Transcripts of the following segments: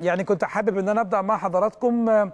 يعني كنت حابب ان انا ابدا مع حضراتكم آه،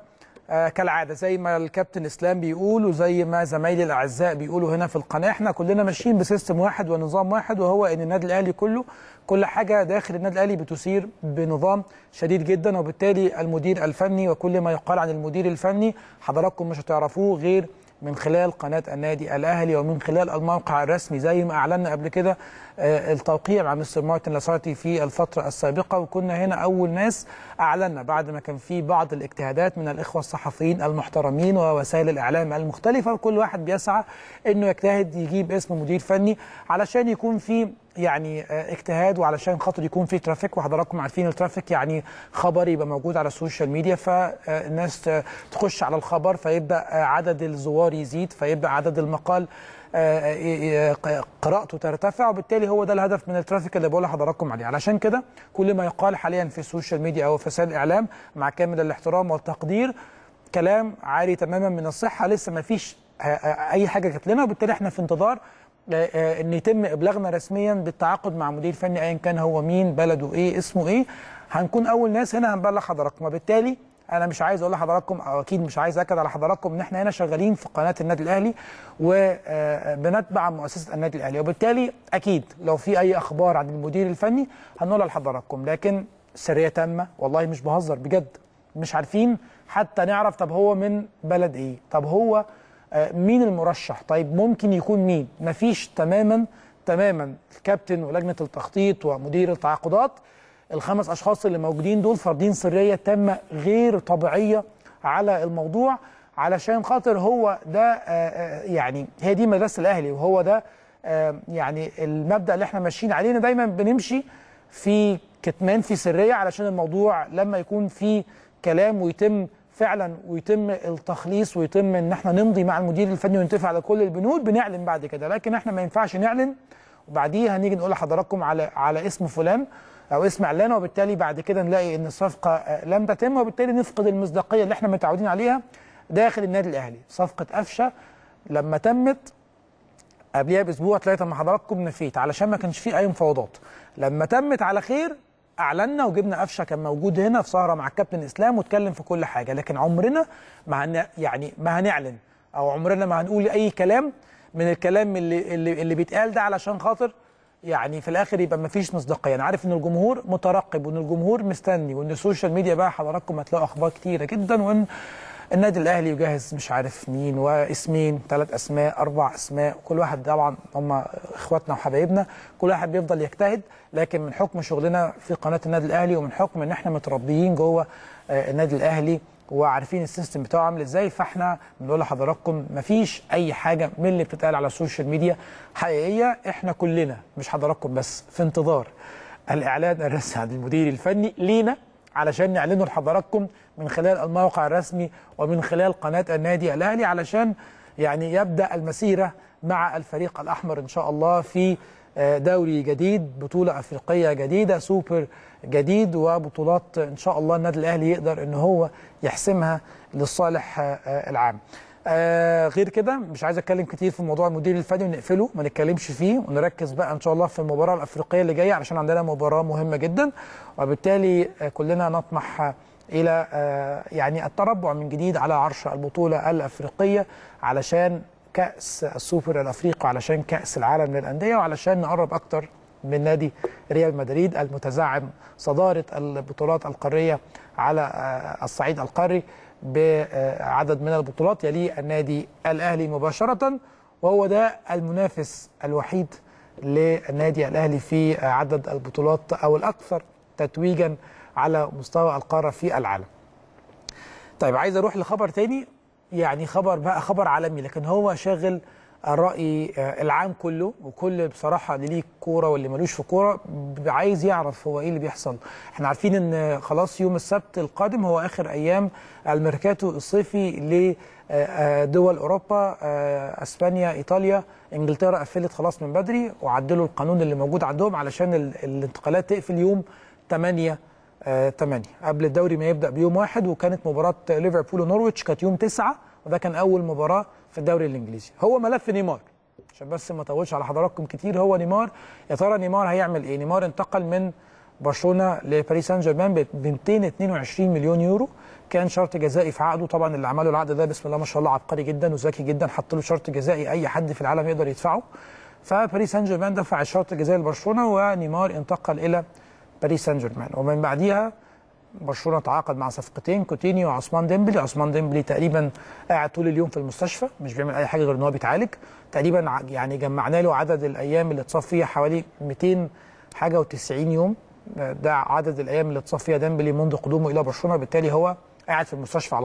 آه، كالعاده زي ما الكابتن اسلام بيقول وزي ما زمايلي الاعزاء بيقولوا هنا في القناه احنا كلنا ماشيين بسيستم واحد ونظام واحد وهو ان النادي الاهلي كله كل حاجه داخل النادي الاهلي بتسير بنظام شديد جدا وبالتالي المدير الفني وكل ما يقال عن المدير الفني حضراتكم مش هتعرفوه غير من خلال قناة النادي الأهلي ومن خلال الموقع الرسمي زي ما أعلنا قبل كده آه، التوقيع مع مستر مارتن لاسارتي في الفترة السابقة وكنا هنا أول ناس أعلنا بعد ما كان في بعض الاجتهادات من الإخوة الصحفيين المحترمين ووسائل الإعلام المختلفة وكل واحد بيسعى أنه يجتهد يجيب اسم مدير فني علشان يكون في يعني آه، اجتهاد وعلشان خاطر يكون في ترافيك وحضراتكم عارفين الترافيك يعني خبر يبقى موجود على السوشيال ميديا فالناس آه، تخش على الخبر فيبدا آه، عدد الزوار يزيد فيبدا عدد المقال قراءته ترتفع وبالتالي هو ده الهدف من الترافيك اللي بقول لحضراتكم عليه علشان كده كل ما يقال حاليا في السوشيال ميديا او في وسائل الاعلام مع كامل الاحترام والتقدير كلام عالي تماما من الصحه لسه ما فيش اي حاجه جات لنا وبالتالي احنا في انتظار آه، آه، ان يتم ابلاغنا رسميا بالتعاقد مع مدير فني ايا كان هو مين بلده ايه اسمه ايه هنكون اول ناس هنا هنبلغ حضراتكم وبالتالي انا مش عايز اقول لحضراتكم او اكيد مش عايز اكد على حضراتكم ان احنا هنا شغالين في قناه النادي الاهلي وبنتبع آه، مؤسسه النادي الاهلي وبالتالي اكيد لو في اي اخبار عن المدير الفني هنقولها لحضراتكم لكن سريه تامه والله مش بهزر بجد مش عارفين حتى نعرف طب هو من بلد ايه طب هو آه، مين المرشح طيب ممكن يكون مين مفيش تماما تماما الكابتن ولجنه التخطيط ومدير التعاقدات الخمس اشخاص اللي موجودين دول فاردين سريه تامه غير طبيعيه على الموضوع علشان خاطر هو ده آه، آه، يعني هي دي مدرسه الاهلي وهو ده يعني المبدا اللي احنا ماشيين علينا دايما بنمشي في كتمان في سريه علشان الموضوع لما يكون في كلام ويتم فعلا ويتم التخليص ويتم ان احنا نمضي مع المدير الفني ونتفق على كل البنود بنعلن بعد كده لكن احنا ما ينفعش نعلن وبعديها هنيجي نقول لحضراتكم على على اسم فلان او اسم علان وبالتالي بعد كده نلاقي ان الصفقه لم تتم وبالتالي نفقد المصداقيه اللي احنا متعودين عليها داخل النادي الاهلي صفقه قفشه لما تمت قبليها باسبوع ثلاثه مع حضراتكم نفيت علشان ما كانش في اي مفاوضات لما تمت على خير اعلنا وجبنا قفشه كان موجود هنا في سهره مع الكابتن اسلام واتكلم في كل حاجه لكن عمرنا ما هن يعني ما هنعلن او عمرنا ما هنقول اي كلام من الكلام اللي اللي, اللي بيتقال ده علشان خاطر يعني في الاخر يبقى ما فيش مصداقيه انا عارف ان الجمهور مترقب وان الجمهور مستني وان السوشيال ميديا بقى حضراتكم هتلاقوا اخبار كتيره جدا وان النادي الاهلي يجهز مش عارف مين واسمين ثلاث اسماء اربع اسماء كل واحد طبعا هم اخواتنا وحبايبنا كل واحد بيفضل يجتهد لكن من حكم شغلنا في قناه النادي الاهلي ومن حكم ان احنا متربيين جوه آه، النادي الاهلي وعارفين السيستم بتاعه عامل ازاي فاحنا بنقول لحضراتكم مفيش اي حاجه من اللي بتتقال على السوشيال ميديا حقيقيه احنا كلنا مش حضراتكم بس في انتظار الاعلان الرسمي عن المدير الفني لينا علشان نعلنه لحضراتكم من خلال الموقع الرسمي ومن خلال قناة النادي الأهلي علشان يعني يبدأ المسيرة مع الفريق الأحمر إن شاء الله في آه، دوري جديد بطولة أفريقية جديدة سوبر جديد وبطولات إن شاء الله النادي الأهلي يقدر إن هو يحسمها للصالح آه، آه، العام آه غير كده مش عايز اتكلم كتير في موضوع المدير الفني ونقفله ما نتكلمش فيه ونركز بقى ان شاء الله في المباراه الافريقيه اللي جايه علشان عندنا مباراه مهمه جدا وبالتالي آه، كلنا نطمح آه، الى آه يعني التربع من جديد على عرش البطوله الافريقيه علشان كاس السوبر الافريقي علشان كاس العالم للانديه وعلشان نقرب اكتر من نادي ريال مدريد المتزعم صدارة البطولات القارية على آه، الصعيد القاري بعدد من البطولات يليه النادي الأهلي مباشرة وهو ده المنافس الوحيد للنادي الأهلي في عدد البطولات أو الأكثر تتويجا على مستوى القارة في العالم طيب عايز أروح لخبر تاني يعني خبر بقى خبر عالمي لكن هو شاغل الراي آه، العام كله وكل بصراحه اللي ليه كوره واللي ملوش في كوره عايز يعرف هو ايه اللي بيحصل احنا عارفين ان خلاص يوم السبت القادم هو اخر ايام الميركاتو الصيفي لدول آه، آه، اوروبا اسبانيا ايطاليا انجلترا قفلت خلاص من بدري وعدلوا القانون اللي موجود عندهم علشان الانتقالات تقفل يوم 8 8 قبل الدوري ما يبدا بيوم واحد وكانت مباراه ليفربول ونورويتش كانت يوم 9 وده كان اول مباراه في الدوري الانجليزي هو ملف نيمار عشان بس ما اطولش على حضراتكم كتير هو نيمار يا ترى نيمار هيعمل ايه نيمار انتقل من برشلونه لباريس سان جيرمان ب 222 مليون يورو كان شرط جزائي في عقده طبعا اللي عمله العقد ده بسم الله ما شاء الله عبقري جدا وذكي جدا حط له شرط جزائي اي حد في العالم يقدر يدفعه فباريس سان جيرمان دفع الشرط الجزائي لبرشلونه ونيمار انتقل الى باريس سان جيرمان ومن بعديها برشلونه تعاقد مع صفقتين كوتينيو وعثمان ديمبلي عثمان ديمبلي تقريبا قاعد طول اليوم في المستشفى مش بيعمل اي حاجه غير ان هو بيتعالج تقريبا يعني جمعنا له عدد الايام اللي اتصاب فيها حوالي 200 حاجه و90 يوم آه، ده عدد الايام اللي اتصاب فيها ديمبلي منذ قدومه الى برشلونه بالتالي هو قاعد في المستشفى على